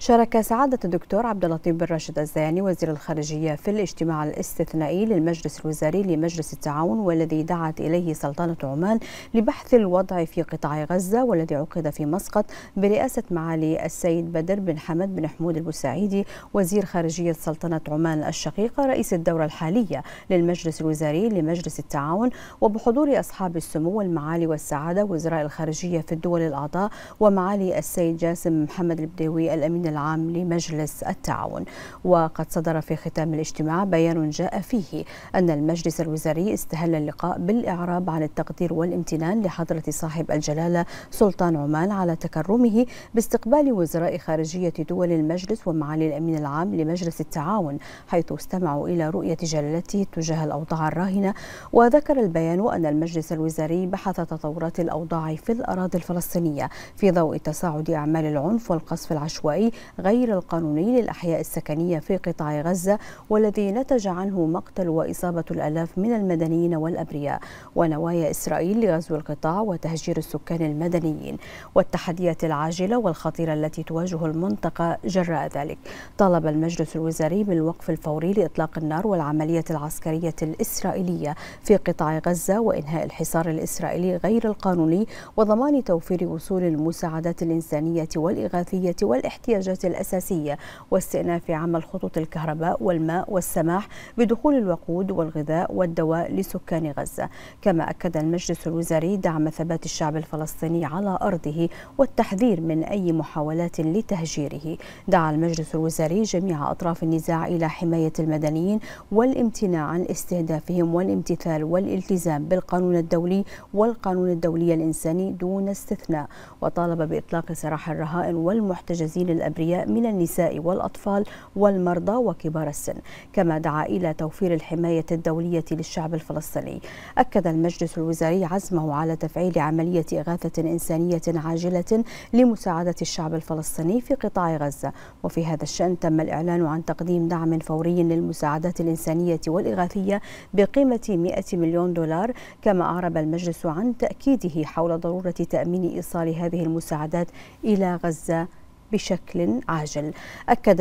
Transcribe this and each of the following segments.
شارك سعادة الدكتور عبد اللطيف بن راشد الزياني وزير الخارجية في الاجتماع الاستثنائي للمجلس الوزاري لمجلس التعاون والذي دعت إليه سلطنة عمان لبحث الوضع في قطاع غزة والذي عقد في مسقط برئاسة معالي السيد بدر بن حمد بن حمود البوسعيدي وزير خارجية سلطنة عمان الشقيقة رئيس الدورة الحالية للمجلس الوزاري لمجلس التعاون وبحضور أصحاب السمو والمعالي والسعادة وزراء الخارجية في الدول الأعضاء ومعالي السيد جاسم محمد البديوي الأمين العام لمجلس التعاون وقد صدر في ختام الاجتماع بيان جاء فيه أن المجلس الوزاري استهل اللقاء بالإعراب عن التقدير والامتنان لحضرة صاحب الجلالة سلطان عمان على تكرمه باستقبال وزراء خارجية دول المجلس ومعالي الأمين العام لمجلس التعاون حيث استمعوا إلى رؤية جلالته تجاه الأوضاع الراهنة وذكر البيان أن المجلس الوزاري بحث تطورات الأوضاع في الأراضي الفلسطينية في ضوء تصاعد أعمال العنف والقصف العشوائي غير القانوني للأحياء السكنية في قطاع غزة والذي نتج عنه مقتل وإصابة الألاف من المدنيين والأبرياء ونوايا إسرائيل لغزو القطاع وتهجير السكان المدنيين والتحديات العاجلة والخطيرة التي تواجه المنطقة جراء ذلك طالب المجلس الوزاري بالوقف الفوري لإطلاق النار والعملية العسكرية الإسرائيلية في قطاع غزة وإنهاء الحصار الإسرائيلي غير القانوني وضمان توفير وصول المساعدات الإنسانية والإغاثية والاحتياجات الحاجات الأساسية واستئناف عمل خطوط الكهرباء والماء والسماح بدخول الوقود والغذاء والدواء لسكان غزة كما أكد المجلس الوزاري دعم ثبات الشعب الفلسطيني على أرضه والتحذير من أي محاولات لتهجيره دعا المجلس الوزاري جميع أطراف النزاع إلى حماية المدنيين والامتناع عن استهدافهم والامتثال والالتزام بالقانون الدولي والقانون الدولي الإنساني دون استثناء وطالب بإطلاق سراح الرهائن والمحتجزين الأبرياء الابرياء من النساء والأطفال والمرضى وكبار السن كما دعا إلى توفير الحماية الدولية للشعب الفلسطيني أكد المجلس الوزاري عزمه على تفعيل عملية إغاثة إنسانية عاجلة لمساعدة الشعب الفلسطيني في قطاع غزة وفي هذا الشأن تم الإعلان عن تقديم دعم فوري للمساعدات الإنسانية والإغاثية بقيمة 100 مليون دولار كما أعرب المجلس عن تأكيده حول ضرورة تأمين إيصال هذه المساعدات إلى غزة بشكل عاجل أكد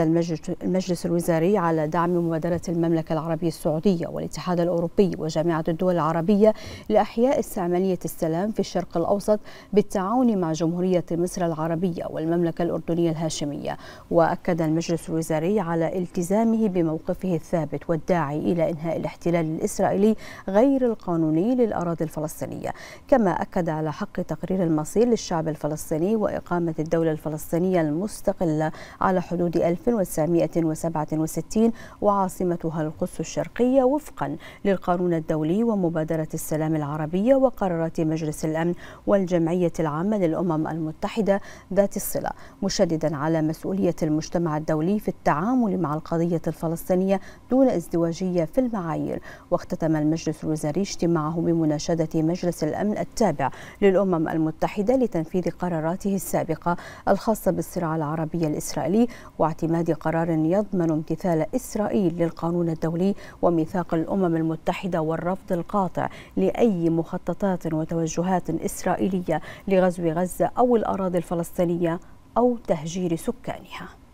المجلس الوزاري على دعم مبادرة المملكة العربية السعودية والاتحاد الأوروبي وجامعة الدول العربية لإحياء استعمالية السلام في الشرق الأوسط بالتعاون مع جمهورية مصر العربية والمملكة الأردنية الهاشمية وأكد المجلس الوزاري على التزامه بموقفه الثابت والداعي إلى إنهاء الاحتلال الإسرائيلي غير القانوني للأراضي الفلسطينية كما أكد على حق تقرير المصير للشعب الفلسطيني وإقامة الدولة الفلسطينية مستقلة على حدود 1967 وعاصمتها القدس الشرقية وفقا للقانون الدولي ومبادرة السلام العربية وقرارات مجلس الأمن والجمعية العامة للأمم المتحدة ذات الصلة مشددا على مسؤولية المجتمع الدولي في التعامل مع القضية الفلسطينية دون ازدواجية في المعايير واختتم المجلس الوزاري اجتماعه بمناشدة مجلس الأمن التابع للأمم المتحدة لتنفيذ قراراته السابقة الخاصة بالصراع العربي الإسرائيلي واعتماد قرار يضمن امتثال إسرائيل للقانون الدولي وميثاق الأمم المتحدة والرفض القاطع لأي مخططات وتوجهات إسرائيلية لغزو غزة أو الأراضي الفلسطينية أو تهجير سكانها